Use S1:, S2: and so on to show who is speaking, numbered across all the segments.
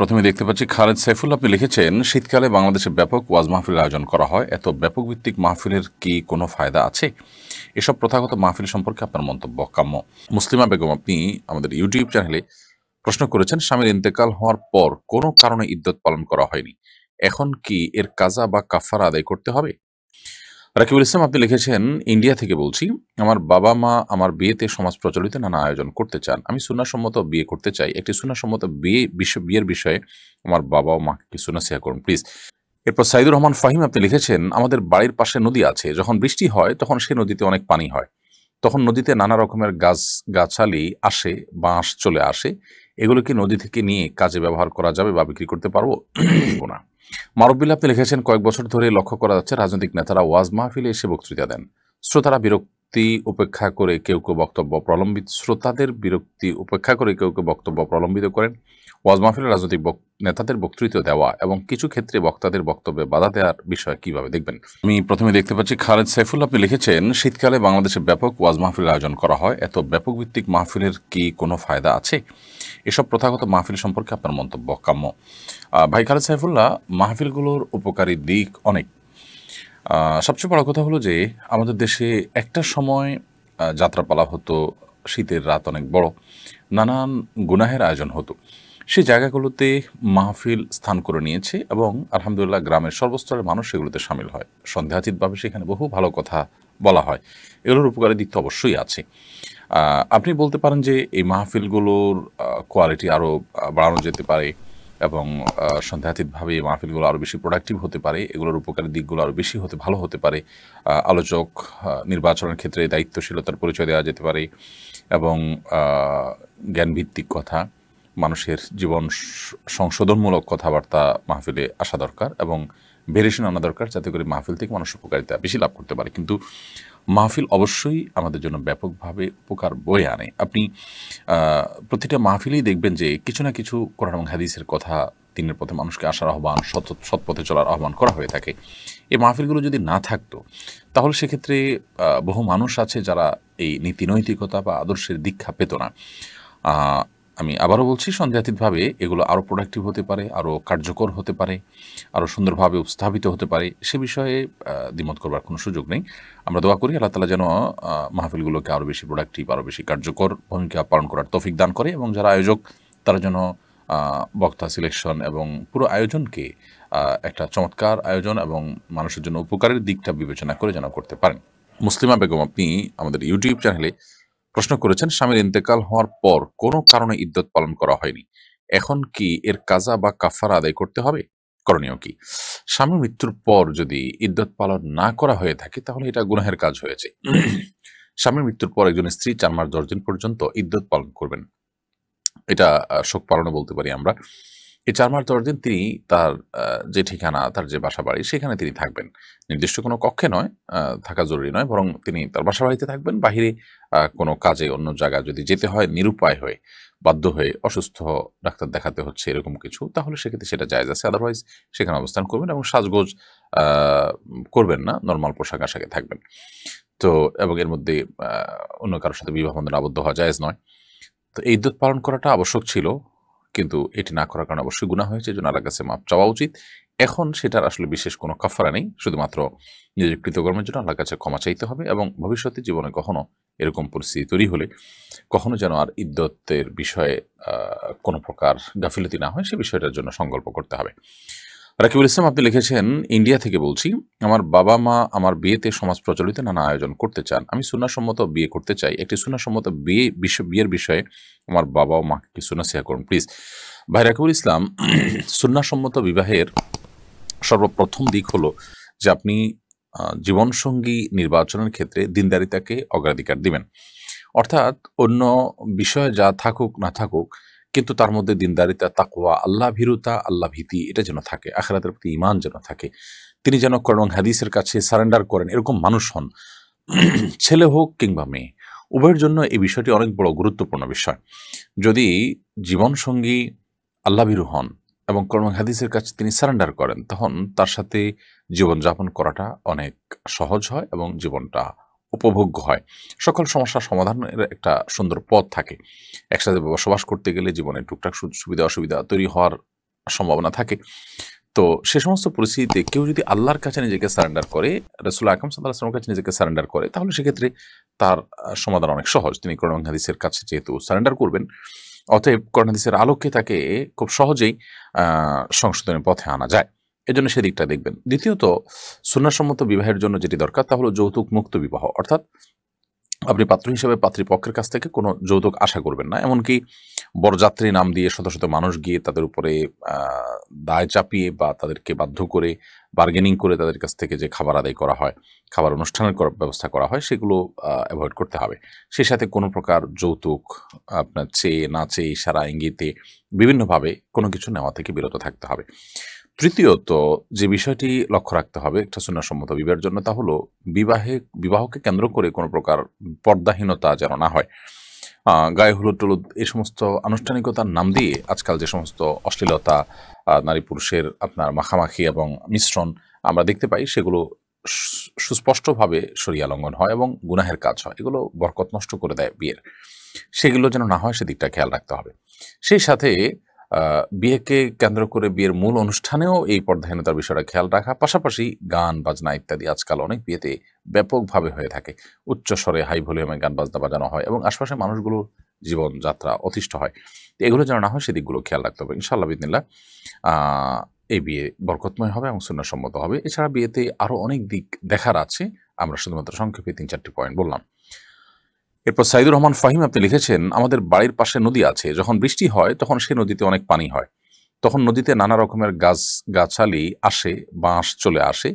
S1: প্রথমে দেখতে পাচ্ছি খালেদ সাইফুল আপনি লিখেছেন শীতকালে বাংলাদেশে ব্যাপক ওয়াজ মাহফিলের আয়োজন করা হয় এত ব্যাপক ভিত্তিক মাহফিলের কি কোনো ফায়দা আছে এসব প্রথাগত মাহফিল সম্পর্কে আপনার মন্তব্য কাম্য মুসলিমা বেগম আপনি আমাদের ইউটিউব চ্যানেলে প্রশ্ন করেছেন স্বামীর ইন্তেকাল হওয়ার পর কোনো কারণে ইদ্যত পালন করা হয়নি এখন কি এর কাজা বা কাফার আদায় করতে হবে রাকিবুল ইসলাম আপনি লিখেছেন ইন্ডিয়া থেকে বলছি আমার বাবা মা আমার বিয়েতে সমাজ প্রচলিত নানা আয়োজন করতে চান আমি সুনাসম্মত বিয়ে করতে চাই একটি সুনাসম্মত বিয়ে বিশ্ব বিয়ের বিষয়ে আমার বাবা ও মাকে সুনা শেয়ার করুন প্লিজ এরপর সাইদুর রহমান ফাহিম আপনি লিখেছেন আমাদের বাড়ির পাশে নদী আছে যখন বৃষ্টি হয় তখন সে নদীতে অনেক পানি হয় তখন নদীতে নানা রকমের গাছ গাছালি আসে বাঁশ চলে আসে এগুলোকে নদী থেকে নিয়ে কাজে ব্যবহার করা যাবে বা বিক্রি করতে পারবো না মারব্বিল আপনি লিখেছেন কয়েক বছর ধরে লক্ষ্য করা যাচ্ছে রাজনৈতিক নেতারা ওয়াজ মাহফিলে এসে বক্তৃতা দেন শ্রোতারা বিরক্তি উপেক্ষা করে কেউ কেউ বক্তব্য প্রলম্বিত শ্রোতাদের বিরক্তি উপেক্ষা করে কেউ কেউ বক্তব্য প্রলম্বিত করেন ওয়াজ মাহফিলে রাজনৈতিক নেতাদের বক্তৃত্ব দেওয়া এবং কিছু ক্ষেত্রে বক্তাদের বক্তব্যে বাধা দেওয়ার বিষয়ে কিভাবে দেখবেন আমি প্রথমে দেখতে পাচ্ছি খালেদ সাইফুল আপনি লিখেছেন শীতকালে বাংলাদেশে ব্যাপক ওয়াজ মাহফিলের আয়োজন করা হয় এত ব্যাপক ভিত্তিক মাহফিলের কি কোনো ফায়দা আছে এসব প্রথাগত মাহফিল সম্পর্কে আপনার মন্তব্য কাম্য ভাই খালেদ সাইফুল্লাহ মাহফিলগুলোর উপকারী দিক অনেক সবচেয়ে বড় কথা হলো যে আমাদের দেশে একটা সময় যাত্রাপালা হতো শীতের রাত অনেক বড় নানান গুনাহের আয়োজন হতো সেই জায়গাগুলোতে মাহফিল স্থান করে নিয়েছে এবং আলহামদুলিল্লাহ গ্রামের সর্বস্তরের মানুষ সেগুলোতে সামিল হয় সন্দেহাতীতভাবে সেখানে বহু ভালো কথা বলা হয় এগুলোর উপকারী দিক তো অবশ্যই আছে আপনি বলতে পারেন যে এই মাহফিলগুলোর কোয়ালিটি আরও বাড়ানো যেতে পারে এবং সন্দেহাতীতভাবে এই মাহফিলগুলো আরও বেশি প্রোডাক্টিভ হতে পারে এগুলোর উপকারী দিকগুলো আরও বেশি হতে ভালো হতে পারে আলোচক নির্বাচনের ক্ষেত্রে দায়িত্বশীলতার পরিচয় দেওয়া যেতে পারে এবং জ্ঞানভিত্তিক কথা মানুষের জীবন সংশোধনমূলক কথাবার্তা মাহফিলে আসা দরকার এবং ভেরিয়েশন আনা দরকার যাতে করে মাহফিল থেকে মানুষ উপকারিতা বেশি লাভ করতে পারে কিন্তু মাহফিল অবশ্যই আমাদের জন্য ব্যাপকভাবে উপকার বয়ে আনে আপনি প্রতিটা মাহফিলেই দেখবেন যে কিছু না কিছু কোরআন এবং হাদিসের কথা দিনের পথে মানুষকে আসার আহ্বান সৎ সৎপথে চলার আহ্বান করা হয়ে থাকে এই মাহফিলগুলো যদি না থাকতো তাহলে সেক্ষেত্রে বহু মানুষ আছে যারা এই নীতি নৈতিকতা বা আদর্শের দীক্ষা পেত না আমি আবারও বলছি সন্দেহাতীতভাবে এগুলো আরও প্রোডাক্টিভ হতে পারে আরও কার্যকর হতে পারে আরও সুন্দরভাবে উপস্থাপিত হতে পারে সে বিষয়ে দ্বিমত করবার কোনো সুযোগ নেই আমরা দোয়া করি আল্লাহ তালা যেন মাহফিলগুলোকে আরও বেশি প্রোডাক্টিভ আরও বেশি কার্যকর ভূমিকা পালন করার তফিক দান করে এবং যারা আয়োজক তারা যেন বক্তা সিলেকশন এবং পুরো আয়োজনকে একটা চমৎকার আয়োজন এবং মানুষের জন্য উপকারের দিকটা বিবেচনা করে যেন করতে পারেন মুসলিমা বেগম আপনি আমাদের ইউটিউব চ্যানেলে প্রশ্ন করেছেন স্বামীর ইন্তেকাল হওয়ার পর কোনো কারণে ইদ্যত পালন করা হয়নি এখন কি এর কাজা বা কাফার আদায় করতে হবে করণীয় কি স্বামী মৃত্যুর পর যদি ইদ্যত পালন না করা হয়ে থাকে তাহলে এটা গুনাহের কাজ হয়েছে স্বামীর মৃত্যুর পর একজন স্ত্রী চার মাস দশ দিন পর্যন্ত ইদ্যত পালন করবেন এটা শোক পালনও বলতে পারি আমরা এই চার মাস দশ দিন তিনি তার যে ঠিকানা তার যে বাসা বাড়ি সেখানে তিনি থাকবেন নির্দিষ্ট কোনো কক্ষে নয় থাকা জরুরি নয় বরং তিনি তার বাসা বাড়িতে থাকবেন বাহিরে কোনো কাজে অন্য জায়গায় যদি যেতে হয় নিরুপায় হয়ে বাধ্য হয়ে অসুস্থ ডাক্তার দেখাতে হচ্ছে এরকম কিছু তাহলে সেক্ষেত্রে সেটা যায় আছে আদারওয়াইজ সেখানে অবস্থান করবেন এবং সাজগোজ করবেন না নর্মাল পোশাক আশাকে থাকবেন তো এবং এর মধ্যে অন্য কারোর সাথে বিবাহ বন্ধন আবদ্ধ হওয়া জায়জ নয় তো এই ঈদ পালন করাটা আবশ্যক ছিল কিন্তু এটি না করার কারণে অবশ্যই গুণা হয়েছে জন্য আল্লাহ কাছে মাপ চাওয়া উচিত এখন সেটার আসলে বিশেষ কোনো কাফারা নেই শুধুমাত্র নিজের কৃতকর্মের জন্য আল্লাহ কাছে ক্ষমা চাইতে হবে এবং ভবিষ্যতে জীবনে কখনো এরকম পরিস্থিতি তৈরি হলে কখনো যেন আর ইদ্যতের বিষয়ে কোনো প্রকার গাফিলতি না হয় সে বিষয়টার জন্য সংকল্প করতে হবে রাকিবুল ইসলাম আপনি লিখেছেন ইন্ডিয়া থেকে বলছি আমার বাবা মা আমার বিয়েতে সমাজ প্রচলিত নানা আয়োজন করতে চান আমি সুনাসম্মত বিয়ে করতে চাই একটি সুনাসম্মত বিয়ে বিশ্ব বিয়ের বিষয়ে আমার বাবা ও মাকে কিছু শেয়ার করুন প্লিজ ভাই রাকিবুল ইসলাম সুনাসম্মত বিবাহের সর্বপ্রথম দিক হলো যে আপনি জীবনসঙ্গী নির্বাচনের ক্ষেত্রে দিনদারিতাকে অগ্রাধিকার দিবেন অর্থাৎ অন্য বিষয়ে যা থাকুক না থাকুক কিন্তু তার মধ্যে দিনদারিতা তাকোয়া আল্লাহ ভীরুতা আল্লাহ ভীতি এটা যেন থাকে আখেরাতের প্রতি ইমান যেন থাকে তিনি যেন করণ হাদিসের কাছে সারেন্ডার করেন এরকম মানুষ হন ছেলে হোক কিংবা মেয়ে উভয়ের জন্য এই বিষয়টি অনেক বড় গুরুত্বপূর্ণ বিষয় যদি জীবনসঙ্গী ভীরু হন এবং করণ হাদিসের কাছে তিনি সারেন্ডার করেন তখন তার সাথে জীবনযাপন করাটা অনেক সহজ হয় এবং জীবনটা উপভোগ্য হয় সকল সমস্যার সমাধানের একটা সুন্দর পথ থাকে একসাথে বসবাস করতে গেলে জীবনে টুকটাক সুবিধা অসুবিধা তৈরি হওয়ার সম্ভাবনা থাকে তো সে সমস্ত পরিস্থিতিতে কেউ যদি আল্লাহর কাছে নিজেকে সারেন্ডার করে রসুল আকম সাল্লাহামের কাছে নিজেকে সারেন্ডার করে তাহলে সেক্ষেত্রে তার সমাধান অনেক সহজ তিনি করোনা হাদিসের কাছে যেহেতু সারেন্ডার করবেন অতএব করোনা হাদিসের আলোকে তাকে খুব সহজেই সংশোধনের পথে আনা যায় এজন্য সেদিকটা দেখবেন দ্বিতীয়ত সুন্নাসম্মত বিবাহের জন্য যেটি দরকার তা হলো যৌতুক মুক্ত বিবাহ অর্থাৎ আপনি পাত্র হিসেবে পাত্রীপক্ষের কাছ থেকে কোনো যৌতুক আশা করবেন না এমনকি বরযাত্রী নাম দিয়ে শত শত মানুষ গিয়ে তাদের উপরে দায় চাপিয়ে বা তাদেরকে বাধ্য করে বার্গেনিং করে তাদের কাছ থেকে যে খাবার আদায় করা হয় খাবার অনুষ্ঠানের ব্যবস্থা করা হয় সেগুলো অ্যাভয়েড করতে হবে সেই সাথে কোনো প্রকার যৌতুক আপনার চেয়ে না চেয়ে ইশারা ইঙ্গিতে বিভিন্নভাবে কোনো কিছু নেওয়া থেকে বিরত থাকতে হবে তৃতীয়ত যে বিষয়টি লক্ষ্য রাখতে হবে একটা সুন্নাসম্মত বিবাহের জন্য তা হলো বিবাহে বিবাহকে কেন্দ্র করে কোনো প্রকার পর্দাহীনতা যেন না হয় গায়ে হলুদ টলুদ এই সমস্ত আনুষ্ঠানিকতার নাম দিয়ে আজকাল যে সমস্ত অশ্লীলতা নারী পুরুষের আপনার মাখামাখি এবং মিশ্রণ আমরা দেখতে পাই সেগুলো সুস্পষ্টভাবে সরিয়া লঙ্ঘন হয় এবং গুনাহের কাজ হয় এগুলো বরকত নষ্ট করে দেয় বিয়ের সেগুলো যেন না হয় সেদিকটা খেয়াল রাখতে হবে সেই সাথে বিয়েকে কেন্দ্র করে বিয়ের মূল অনুষ্ঠানেও এই পর্দাহীনতার বিষয়টা খেয়াল রাখা পাশাপাশি গান বাজনা ইত্যাদি আজকাল অনেক বিয়েতে ব্যাপকভাবে হয়ে থাকে উচ্চ স্বরে হাই ভলিউমে গান বাজনা বাজানো হয় এবং আশপাশের মানুষগুলো জীবনযাত্রা অতিষ্ঠ হয় এগুলো যেন না হয় সেদিকগুলো খেয়াল রাখতে হবে ইনশাল্লাহ বিদিনিল্লা এই বিয়ে বরকতময় হবে এবং সুন্নাসম্মত হবে এছাড়া বিয়েতে আরও অনেক দিক দেখার আছে আমরা শুধুমাত্র সংক্ষেপে তিন চারটি পয়েন্ট বললাম এরপর সাইদুর রহমান ফাহিম আপনি লিখেছেন আমাদের বাড়ির পাশে নদী আছে যখন বৃষ্টি হয় তখন সে নদীতে অনেক পানি হয় তখন নদীতে নানা রকমের গাছ গাছালি আসে বাঁশ চলে আসে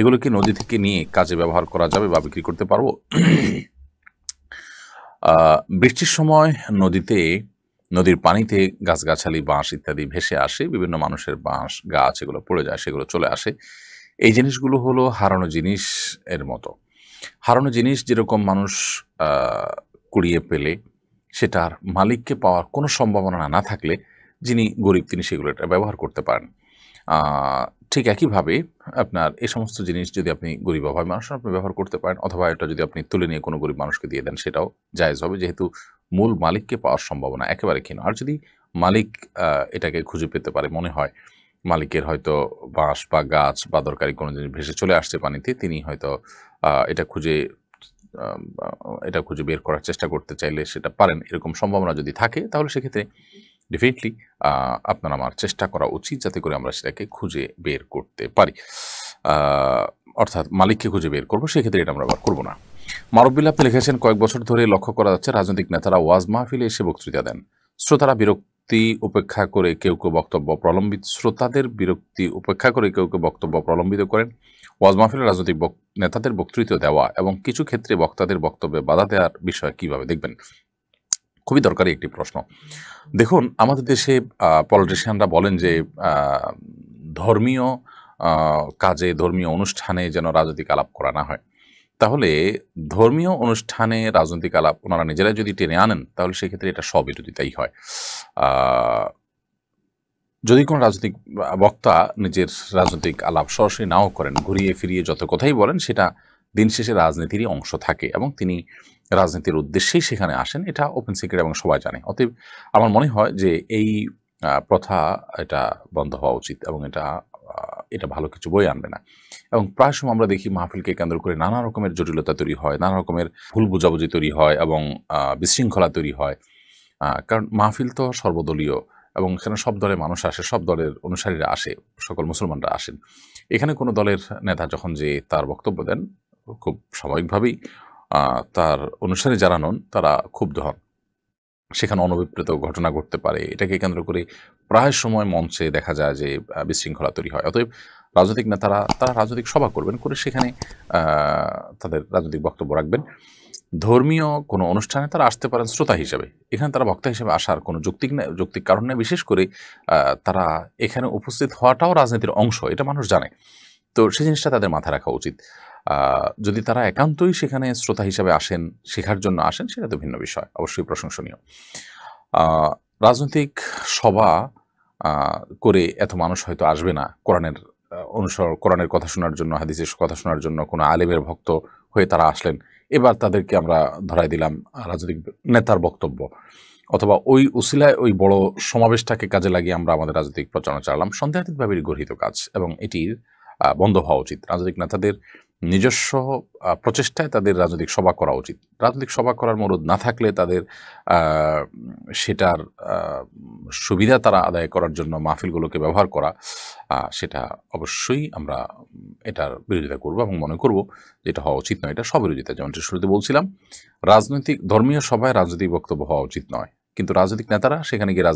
S1: এগুলোকে নদী থেকে নিয়ে কাজে ব্যবহার করা যাবে বা বিক্রি করতে পারবো বৃষ্টির সময় নদীতে নদীর পানিতে গাছগাছালি বাঁশ ইত্যাদি ভেসে আসে বিভিন্ন মানুষের বাঁশ গাছ এগুলো পড়ে যায় সেগুলো চলে আসে এই জিনিসগুলো হলো হারানো জিনিস এর মতো হারানো জিনিস যেরকম মানুষ কুড়িয়ে পেলে সেটার মালিককে পাওয়ার কোনো সম্ভাবনা না থাকলে যিনি গরিব তিনি সেগুলো ব্যবহার করতে পারেন ঠিক একইভাবে আপনার এ সমস্ত জিনিস যদি আপনি গরিব অভাব মানুষ আপনি ব্যবহার করতে পারেন অথবা এটা যদি আপনি তুলে নিয়ে কোনো গরিব মানুষকে দিয়ে দেন সেটাও জায়জ হবে যেহেতু মূল মালিককে পাওয়ার সম্ভাবনা একেবারে ক্ষীণ আর যদি মালিক এটাকে খুঁজে পেতে পারে মনে হয় মালিকের হয়তো বাঁশ বা গাছ বা দরকারি কোনো জিনিস ভেসে চলে আসছে পানিতে তিনি হয়তো এটা খুঁজে এটা খুঁজে বের করার চেষ্টা করতে চাইলে সেটা পারেন এরকম সম্ভাবনা যদি থাকে তাহলে সেক্ষেত্রে ডেফিনেটলি আপনার আমার চেষ্টা করা উচিত যাতে করে আমরা সেটাকে খুঁজে বের করতে পারি অর্থাৎ মালিককে খুঁজে বের করবো সেক্ষেত্রে এটা আমরা আবার করবো না মারব্বিল আপনি লিখেছেন কয়েক বছর ধরে লক্ষ্য করা যাচ্ছে রাজনৈতিক নেতারা ওয়াজ মাহফিলে এসে বক্তৃতা দেন শ্রোতারা বিরক্তি উপেক্ষা করে কেউ কেউ বক্তব্য প্রলম্বিত শ্রোতাদের বিরক্তি উপেক্ষা করে কেউ কেউ বক্তব্য প্রলম্বিত করেন ওয়াজ মাহফিলের রাজনৈতিক নেতাদের বক্তৃত্ব দেওয়া এবং কিছু ক্ষেত্রে বক্তাদের বক্তব্যে বাধা দেওয়ার বিষয়ে কিভাবে দেখবেন খুবই দরকারি একটি প্রশ্ন দেখুন আমাদের দেশে পলিটিশিয়ানরা বলেন যে ধর্মীয় কাজে ধর্মীয় অনুষ্ঠানে যেন রাজনৈতিক আলাপ করা না হয় তাহলে ধর্মীয় অনুষ্ঠানে রাজনৈতিক আলাপ ওনারা নিজেরাই যদি টেনে আনেন তাহলে সেক্ষেত্রে এটা সবিরোধিতাই হয় যদি কোনো রাজনৈতিক বক্তা নিজের রাজনৈতিক আলাপ সরাসরি নাও করেন ঘুরিয়ে ফিরিয়ে যত কথাই বলেন সেটা দিন শেষে রাজনীতিরই অংশ থাকে এবং তিনি রাজনীতির উদ্দেশ্যেই সেখানে আসেন এটা ওপেন সিক্রেট এবং সবাই জানে অতএব আমার মনে হয় যে এই প্রথা এটা বন্ধ হওয়া উচিত এবং এটা এটা ভালো কিছু বই আনবে না এবং প্রায় সময় আমরা দেখি মাহফিলকে কেন্দ্র করে নানা রকমের জটিলতা তৈরি হয় নানা রকমের ভুল বোঝাবুঝি তৈরি হয় এবং বিশৃঙ্খলা তৈরি হয় কারণ মাহফিল তো সর্বদলীয় এবং এখানে সব দলের মানুষ আসে সব দলের অনুসারীরা আসে সকল মুসলমানরা আসেন এখানে কোনো দলের নেতা যখন যে তার বক্তব্য দেন খুব স্বাভাবিকভাবেই তার অনুসারী যারা নন তারা ক্ষুব্ধ হন সেখানে অনভিপ্রেত ঘটনা ঘটতে পারে এটাকে কেন্দ্র করে প্রায় সময় মঞ্চে দেখা যায় যে বিশৃঙ্খলা তৈরি হয় অতএব রাজনৈতিক নেতারা তারা রাজনৈতিক সভা করবেন করে সেখানে তাদের রাজনৈতিক বক্তব্য রাখবেন ধর্মীয় কোনো অনুষ্ঠানে তারা আসতে পারেন শ্রোতা হিসেবে এখানে তারা বক্তা হিসেবে আসার কোনো যৌক্তিক যৌক্তিক কারণ নেই বিশেষ করে তারা এখানে উপস্থিত হওয়াটাও রাজনীতির অংশ এটা মানুষ জানে তো সেই জিনিসটা তাদের মাথায় রাখা উচিত যদি তারা একান্তই সেখানে শ্রোতা হিসাবে আসেন শেখার জন্য আসেন সেটা তো ভিন্ন বিষয় অবশ্যই প্রশংসনীয় রাজনৈতিক সভা করে এত মানুষ হয়তো আসবে না কোরআনের অনুসর কোরআনের কথা শোনার জন্য হাদিসের কথা শোনার জন্য কোনো আলেমের ভক্ত হয়ে তারা আসলেন এবার তাদেরকে আমরা ধরাই দিলাম রাজনৈতিক নেতার বক্তব্য অথবা ওই উসিলায় ওই বড় সমাবেশটাকে কাজে লাগিয়ে আমরা আমাদের রাজনৈতিক প্রচারণা চালালাম সন্দেহাতীতভাবে গর্হিত কাজ এবং এটির বন্ধ হওয়া উচিত রাজনৈতিক নেতাদের নিজস্ব প্রচেষ্টায় তাদের রাজনৈতিক সভা করা উচিত রাজনৈতিক সভা করার মনোদ না থাকলে তাদের সেটার সুবিধা তারা আদায় করার জন্য মাহফিলগুলোকে ব্যবহার করা সেটা অবশ্যই আমরা এটার বিরোধিতা করব এবং মনে করব যে এটা হওয়া উচিত নয় এটা সবিরোধিতা যেমন শুরুতে বলছিলাম রাজনৈতিক ধর্মীয় সভায় রাজনৈতিক বক্তব্য হওয়া উচিত নয় কিন্তু রাজনৈতিক নেতারা সেখানে গিয়ে